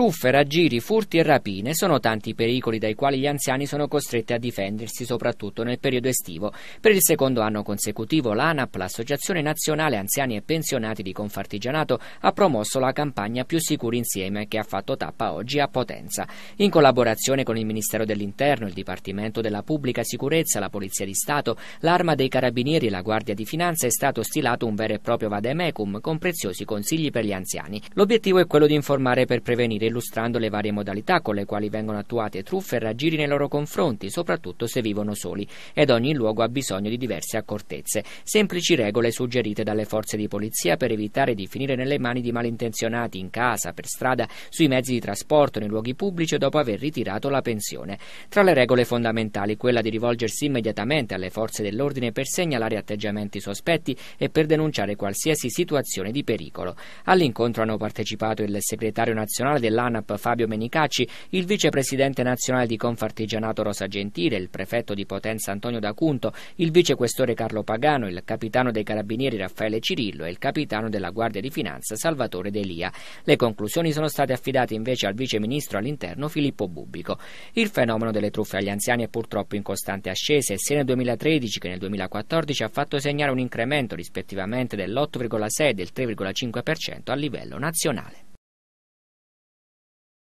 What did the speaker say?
Truffe, raggiri, furti e rapine sono tanti i pericoli dai quali gli anziani sono costretti a difendersi, soprattutto nel periodo estivo. Per il secondo anno consecutivo l'ANAP, l'Associazione Nazionale Anziani e Pensionati di Confartigianato, ha promosso la campagna Più Sicuri Insieme che ha fatto tappa oggi a Potenza. In collaborazione con il Ministero dell'Interno, il Dipartimento della Pubblica Sicurezza, la Polizia di Stato, l'Arma dei Carabinieri e la Guardia di Finanza è stato stilato un vero e proprio vademecum con preziosi consigli per gli anziani. L'obiettivo è quello di informare per prevenire illustrando le varie modalità con le quali vengono attuate truffe e raggiri nei loro confronti, soprattutto se vivono soli, ed ogni luogo ha bisogno di diverse accortezze. Semplici regole suggerite dalle forze di polizia per evitare di finire nelle mani di malintenzionati in casa, per strada, sui mezzi di trasporto, nei luoghi pubblici o dopo aver ritirato la pensione. Tra le regole fondamentali quella di rivolgersi immediatamente alle forze dell'ordine per segnalare atteggiamenti sospetti e per denunciare qualsiasi situazione di pericolo. All'incontro hanno partecipato il segretario nazionale della dell'ANAP Fabio Menicacci, il vicepresidente nazionale di Confartigianato Rosa Gentile, il prefetto di Potenza Antonio D'Acunto, il vicequestore Carlo Pagano, il capitano dei carabinieri Raffaele Cirillo e il capitano della Guardia di Finanza Salvatore Delia. Le conclusioni sono state affidate invece al viceministro all'interno Filippo Bubbico. Il fenomeno delle truffe agli anziani è purtroppo in costante ascesa e sia nel 2013 che nel 2014 ha fatto segnare un incremento rispettivamente dell'8,6 e del 3,5% a livello nazionale.